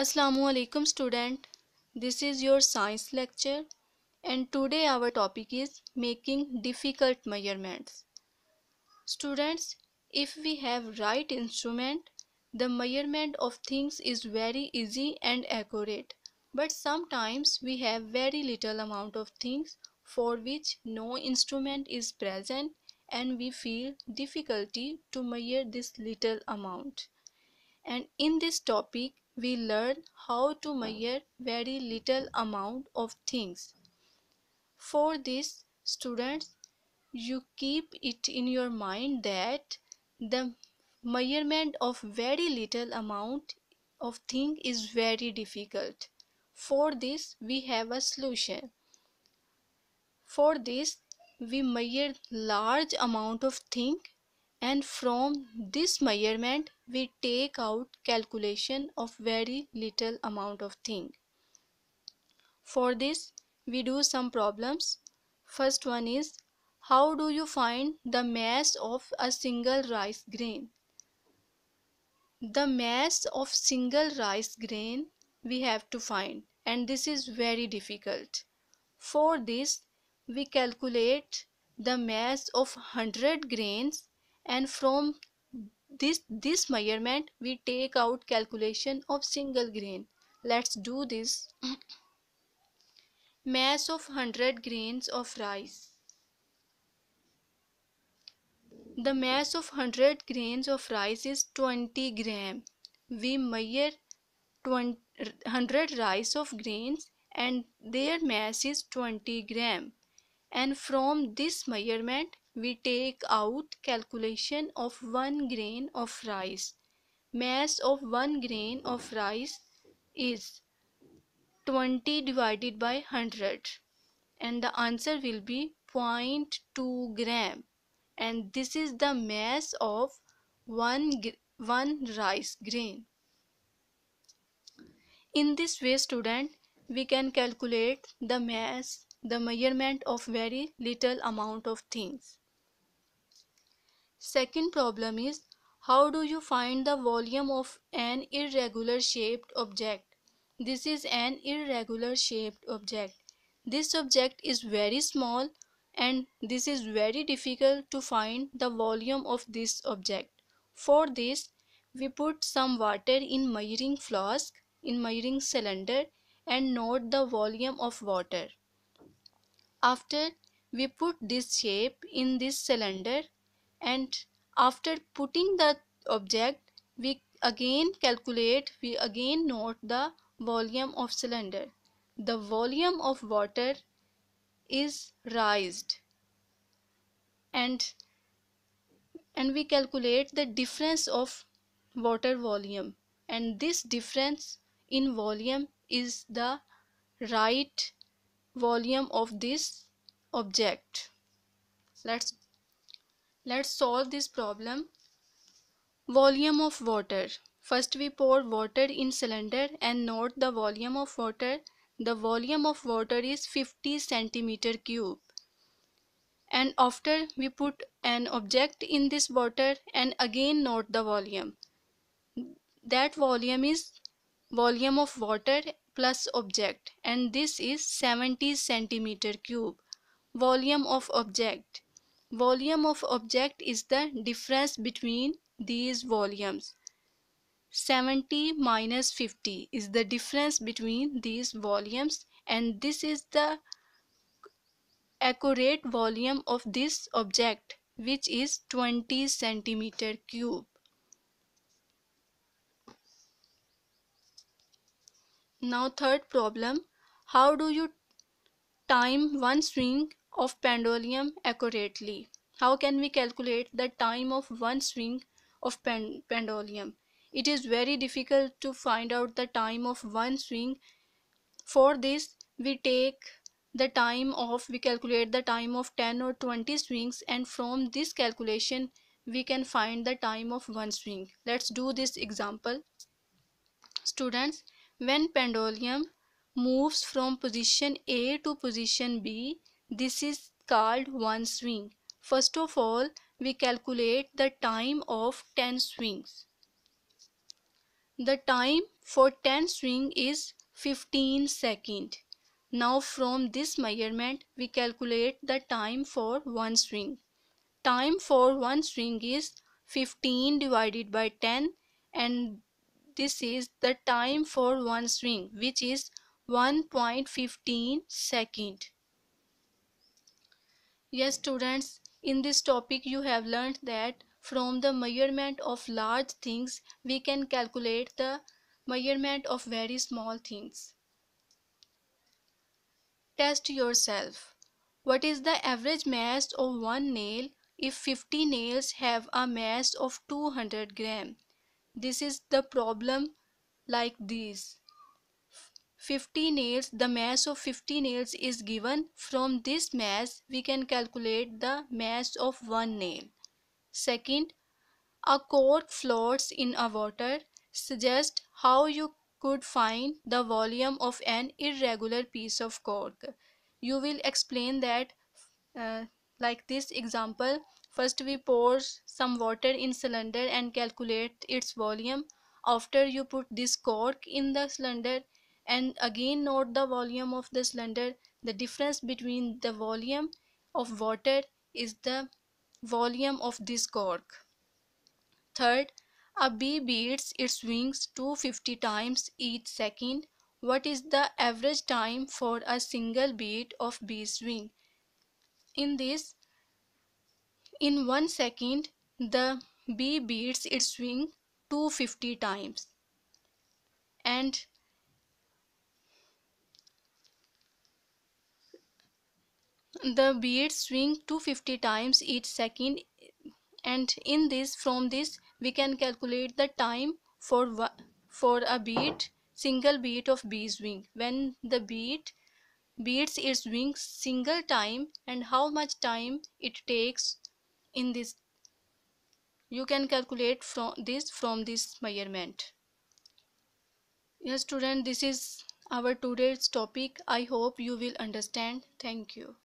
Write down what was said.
Assalamu alaikum student this is your science lecture and today our topic is making difficult measurements students if we have right instrument the measurement of things is very easy and accurate but sometimes we have very little amount of things for which no instrument is present and we feel difficulty to measure this little amount and in this topic we learn how to measure very little amount of things. For this, students, you keep it in your mind that the measurement of very little amount of thing is very difficult. For this, we have a solution. For this, we measure large amount of thing and from this measurement we take out calculation of very little amount of thing. For this we do some problems. First one is how do you find the mass of a single rice grain? The mass of single rice grain we have to find and this is very difficult. For this we calculate the mass of 100 grains and from this this measurement we take out calculation of single grain let's do this mass of 100 grains of rice the mass of 100 grains of rice is 20 gram we measure 100 rice of grains and their mass is 20 gram and from this measurement we take out calculation of 1 grain of rice. Mass of 1 grain of rice is 20 divided by 100 and the answer will be 0.2 gram and this is the mass of 1, one rice grain. In this way student we can calculate the mass the measurement of very little amount of things. Second problem is how do you find the volume of an irregular shaped object? This is an irregular shaped object. This object is very small and this is very difficult to find the volume of this object. For this, we put some water in measuring flask, in measuring cylinder and note the volume of water. After we put this shape in this cylinder and after putting the object we again calculate we again note the volume of cylinder the volume of water is raised and and we calculate the difference of water volume and this difference in volume is the right volume of this object let's Let's solve this problem. Volume of water. First we pour water in cylinder and note the volume of water. The volume of water is 50 centimeter cube. And after we put an object in this water and again note the volume. That volume is volume of water plus object and this is 70 centimeter cube. Volume of object Volume of object is the difference between these volumes. 70 minus 50 is the difference between these volumes and this is the accurate volume of this object which is 20 centimeter cube. Now third problem, how do you time one swing of pendulum accurately? How can we calculate the time of one swing of pen pendulum? It is very difficult to find out the time of one swing. For this, we take the time of, we calculate the time of 10 or 20 swings and from this calculation, we can find the time of one swing. Let's do this example. Students, when pendulum moves from position A to position B, this is called one swing. First of all, we calculate the time of 10 swings. The time for 10 swing is 15 second. Now from this measurement, we calculate the time for one swing. Time for one swing is 15 divided by 10 and this is the time for one swing which is 1.15 second. Yes, students, in this topic you have learned that from the measurement of large things, we can calculate the measurement of very small things. Test yourself. What is the average mass of one nail if 50 nails have a mass of 200 gram? This is the problem like this. 50 nails the mass of 50 nails is given from this mass we can calculate the mass of one nail second a cork floats in a water suggest how you could find the volume of an irregular piece of cork you will explain that uh, like this example first we pour some water in cylinder and calculate its volume after you put this cork in the cylinder and again note the volume of the cylinder the difference between the volume of water is the volume of this cork third a bee beats its wings 250 times each second what is the average time for a single beat of bee's wing in this in 1 second the bee beats its wing 250 times and the bead swing 250 times each second and in this from this we can calculate the time for for a beat single beat of bee's wing when the beat beats its wing single time and how much time it takes in this you can calculate from this from this measurement yes student this is our today's topic i hope you will understand thank you